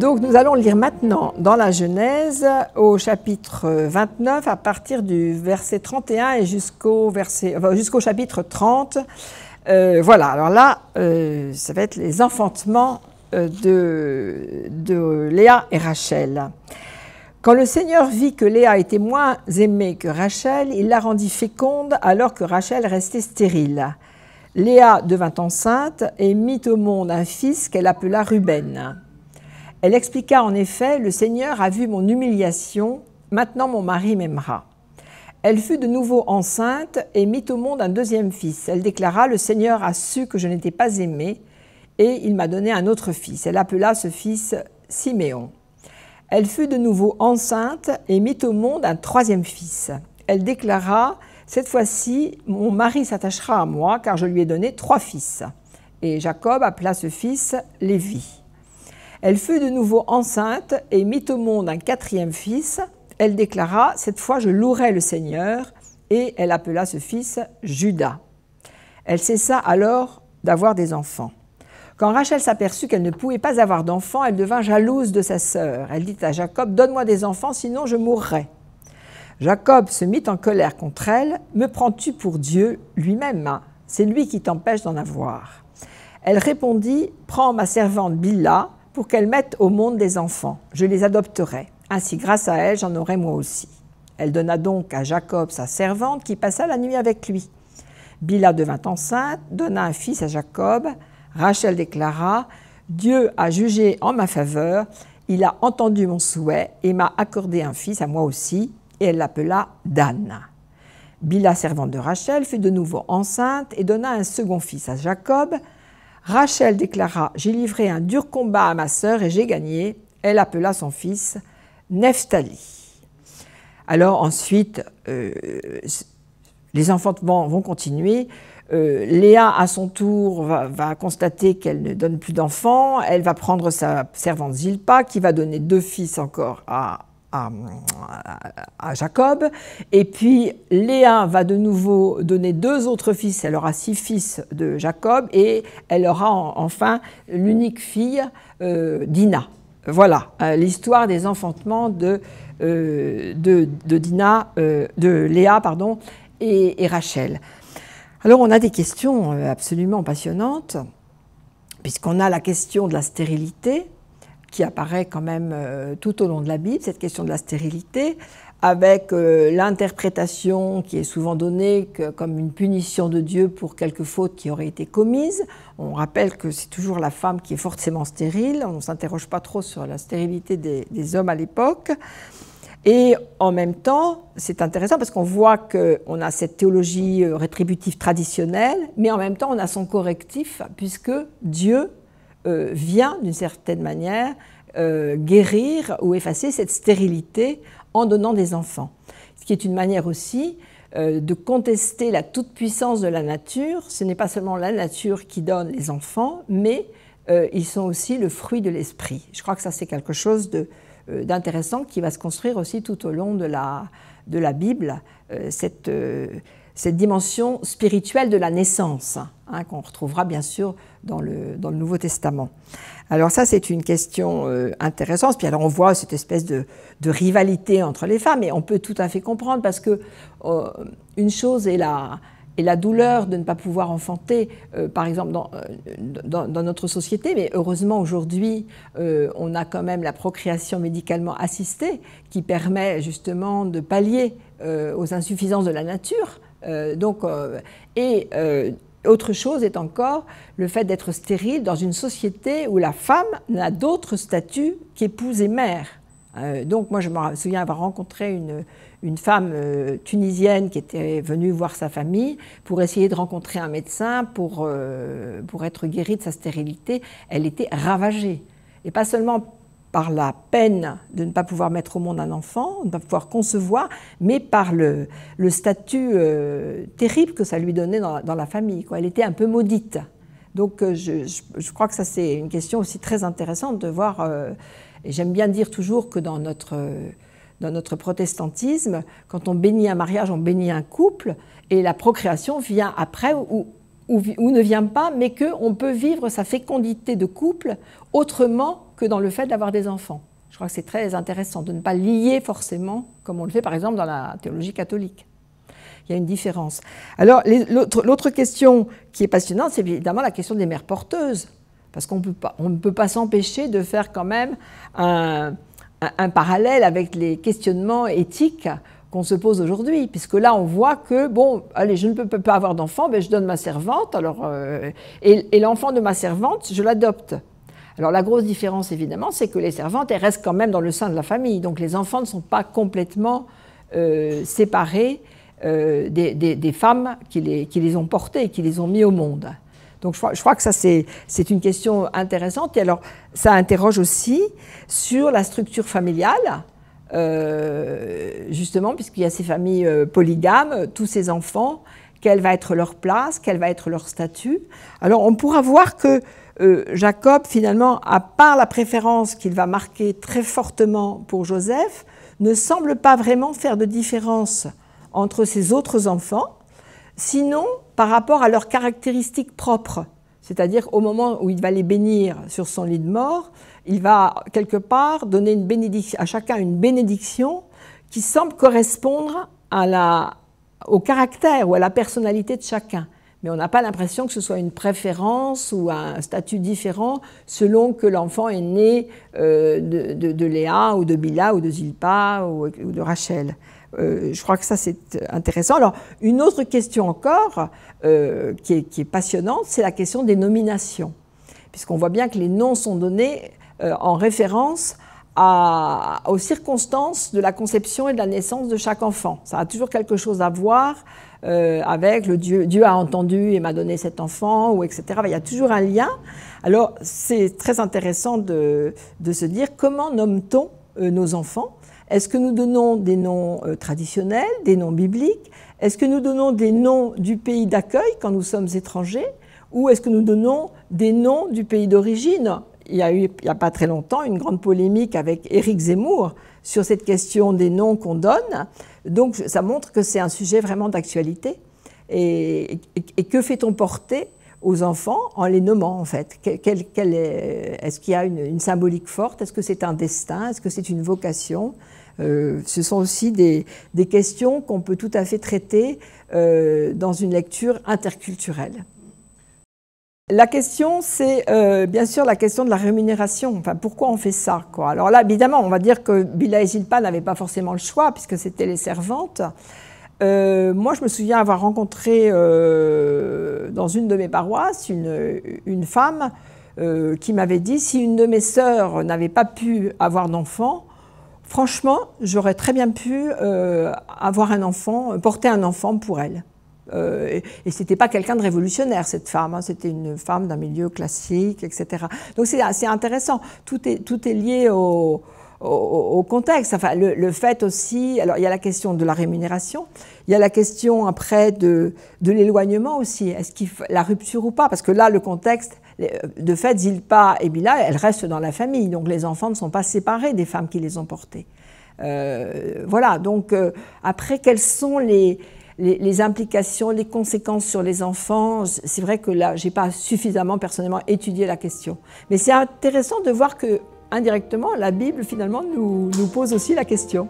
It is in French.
Donc nous allons lire maintenant dans la Genèse au chapitre 29 à partir du verset 31 et jusqu'au chapitre 30. Euh, voilà, alors là, euh, ça va être les enfantements euh, de, de Léa et Rachel. Quand le Seigneur vit que Léa était moins aimée que Rachel, il la rendit féconde alors que Rachel restait stérile. Léa devint enceinte et mit au monde un fils qu'elle appela Ruben. Elle expliqua en effet, Le Seigneur a vu mon humiliation, maintenant mon mari m'aimera. Elle fut de nouveau enceinte et mit au monde un deuxième fils. Elle déclara, Le Seigneur a su que je n'étais pas aimée, et il m'a donné un autre fils. Elle appela ce fils Siméon. Elle fut de nouveau enceinte et mit au monde un troisième fils. Elle déclara, Cette fois-ci, mon mari s'attachera à moi, car je lui ai donné trois fils. Et Jacob appela ce fils Lévi. Elle fut de nouveau enceinte et mit au monde un quatrième fils. Elle déclara, Cette fois je louerai le Seigneur, et elle appela ce fils Judas. Elle cessa alors d'avoir des enfants. Quand Rachel s'aperçut qu'elle ne pouvait pas avoir d'enfants, elle devint jalouse de sa sœur. Elle dit à Jacob, Donne-moi des enfants, sinon je mourrai. Jacob se mit en colère contre elle. Me prends-tu pour Dieu lui-même C'est lui qui t'empêche d'en avoir. Elle répondit, Prends ma servante Billa. » pour qu'elle mette au monde des enfants. Je les adopterai. Ainsi, grâce à elle, j'en aurai moi aussi. Elle donna donc à Jacob sa servante qui passa la nuit avec lui. Bila devint enceinte, donna un fils à Jacob. Rachel déclara Dieu a jugé en ma faveur, il a entendu mon souhait et m'a accordé un fils à moi aussi. Et elle l'appela Dan. Bila, servante de Rachel, fut de nouveau enceinte et donna un second fils à Jacob. Rachel déclara J'ai livré un dur combat à ma sœur et j'ai gagné. Elle appela son fils Nephtali. Alors ensuite, euh, les enfantements vont continuer. Euh, Léa, à son tour, va, va constater qu'elle ne donne plus d'enfants. Elle va prendre sa servante Zilpa, qui va donner deux fils encore à à, Jacob. Et puis Léa va de nouveau donner deux autres fils. Elle aura six fils de Jacob et elle aura enfin l'unique fille euh, Dina. Voilà euh, l'histoire des enfantements de, euh, de, de Léa pardon, et, Rachel. Alors on a des questions absolument passionnantes, puisqu'on a la question de la stérilité qui apparaît quand même euh, tout au long de la Bible, cette question de la stérilité, avec euh, l'interprétation qui est souvent donnée comme une punition de Dieu pour quelque faute qui aurait été commise. On rappelle que c'est toujours la femme qui est forcément stérile, on ne s'interroge pas trop sur la stérilité des, des hommes à l'époque. Et en même temps, c'est intéressant parce qu'on voit qu'on a cette théologie euh, rétributive traditionnelle, mais en même temps, on a son correctif, puisque Dieu euh, vient d'une certaine manière euh, guérir ou effacer cette stérilité en donnant des enfants. Ce qui est une manière aussi euh, de contester la toute-puissance de la nature. Ce n'est pas seulement la nature qui donne les enfants, mais ils sont aussi le fruit de l'esprit. Je crois que ça c'est quelque chose d'intéressant qui va se construire aussi tout au long de la, Bible, cette dimension spirituelle de la naissance, hein, qu'on retrouvera bien sûr dans le, Nouveau Testament. Alors ça, c'est une question euh, intéressante. Puis alors on voit cette espèce de, rivalité entre les femmes, et on peut tout à fait comprendre parce que euh, une chose est la, douleur de ne pas pouvoir enfanter, euh, par exemple, dans, notre société. Mais heureusement, aujourd'hui, on a quand même la procréation médicalement assistée qui permet justement de pallier aux insuffisances de la nature. Euh, donc, euh, et euh, autre chose est encore le fait d'être stérile dans une société où la femme n'a d'autre statut qu'épouse et mère. donc moi je me souviens avoir rencontré une, une femme tunisienne qui était venue voir sa famille pour essayer de rencontrer un médecin pour, pour être guérie de sa stérilité. Elle était ravagée. Et pas seulement par la peine de ne pas pouvoir mettre au monde un enfant, de ne pas pouvoir concevoir, mais par le, statut euh, terrible que ça lui donnait dans, la famille. Quoi. Elle était un peu maudite. Donc euh, je, crois que ça c'est une question aussi très intéressante de voir, euh, et j'aime bien dire toujours que dans notre, dans notre protestantisme, quand on bénit un mariage, on bénit un couple, et la procréation vient après ou, ou, ou ne vient pas, mais qu'on peut vivre sa fécondité de couple autrement que dans le fait d'avoir des enfants. Je crois que c'est très intéressant de ne pas lier forcément, comme on le fait par exemple dans la théologie catholique. Il y a une différence. Alors, l'autre question qui est passionnante, c'est évidemment la question des mères porteuses. Parce qu'on ne peut pas s'empêcher de faire quand même un, parallèle avec les questionnements éthiques qu'on se pose aujourd'hui, puisque là on voit que, bon, allez, je ne peux pas avoir d'enfant, mais ben, je donne ma servante, alors, euh, et l'enfant de ma servante, je l'adopte. Alors la grosse différence, évidemment, c'est que les servantes, elles restent quand même dans le sein de la famille. Donc les enfants ne sont pas complètement euh, séparés euh, des, femmes qui les, qui les ont portées, qui les ont mis au monde. Donc je crois, que ça, c'est une question intéressante. Et alors, ça interroge aussi sur la structure familiale. Euh, justement, puisqu'il y a ces familles polygames, tous ces enfants quelle va être leur place, quel va être leur statut. Alors on pourra voir que euh, Jacob, finalement, à part la préférence qu'il va marquer très fortement pour Joseph, ne semble pas vraiment faire de différence entre ses autres enfants, sinon par rapport à leurs caractéristiques propres. C'est-à-dire au moment où il va les bénir sur son lit de mort, il va quelque part donner une bénédiction, à chacun une bénédiction qui semble correspondre à la, au caractère ou à la personnalité de chacun. Mais on n'a pas l'impression que ce soit une préférence ou un statut différent selon que l'enfant est né euh, de, Léa ou de Bila ou de Zilpa ou, de Rachel. Euh, je crois que ça c'est intéressant. Alors une autre question encore euh, qui, est, qui, est, passionnante, c'est la question des nominations, puisqu'on voit bien que les noms sont donnés en référence à, aux circonstances de la conception et de la naissance de chaque enfant. Ça a toujours quelque chose à voir euh, avec le Dieu, Dieu a entendu et m'a donné cet enfant, ou etc. Il y a toujours un lien. Alors c'est très intéressant de, de, se dire comment nomme-t-on euh, nos enfants Est-ce que nous donnons des noms euh, traditionnels, des noms bibliques Est-ce que nous donnons des noms du pays d'accueil quand nous sommes étrangers Ou est-ce que nous donnons des noms du pays d'origine il y a eu, il n'y a pas très longtemps, une grande polémique avec Éric Zemmour sur cette question des noms qu'on donne. Donc ça montre que c'est un sujet vraiment d'actualité. Et, que fait-on porter aux enfants en les nommant en fait est, ce qu'il y a une, symbolique forte Est-ce que c'est un destin Est-ce que c'est une vocation euh, ce sont aussi des, questions qu'on peut tout à fait traiter euh, dans une lecture interculturelle. La question, c'est euh, bien sûr la question de la rémunération. pourquoi on fait ça Alors là, évidemment, on va dire que Bila et Zilpa n'avaient pas forcément le choix, puisque c'était les servantes. Euh, moi, je me souviens avoir rencontré euh, dans une de mes paroisses une, une femme qui m'avait dit si une de mes sœurs n'avait pas pu avoir d'enfant, franchement, j'aurais très bien pu avoir un enfant, porter un enfant pour elle. Euh, et, c'était pas quelqu'un de révolutionnaire, cette femme. Hein. c'était une femme d'un milieu classique, etc. Donc c'est assez intéressant. Tout est, tout est lié au, contexte. Enfin, le, fait aussi. Alors, il y a la question de la rémunération. Il y a la question après de, de l'éloignement aussi. Est-ce qu'il la rupture ou pas Parce que là, le contexte. De fait, Zilpa et Bila, elles restent dans la famille, donc les enfants ne sont pas séparés des femmes qui les ont portées. Euh, voilà, donc euh, après, quels sont les, les, implications, les conséquences sur les enfants. C'est vrai que là, je n'ai pas suffisamment personnellement étudié la question. Mais c'est intéressant de voir que, indirectement, la Bible, finalement, nous pose aussi la question.